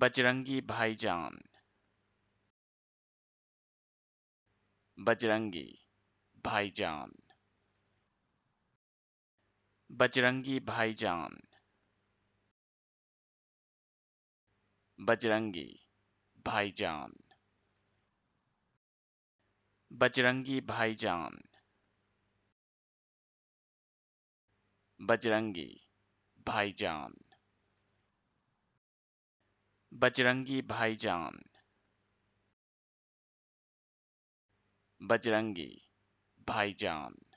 बजरंगी भाईजान बजरंगी भाईजान बजरंगी भाईजान बजरंगी भाईजान बजरंगी भाईजान बजरंगी भाईजान बजरंगी भाईजान बजरंगी भाईजान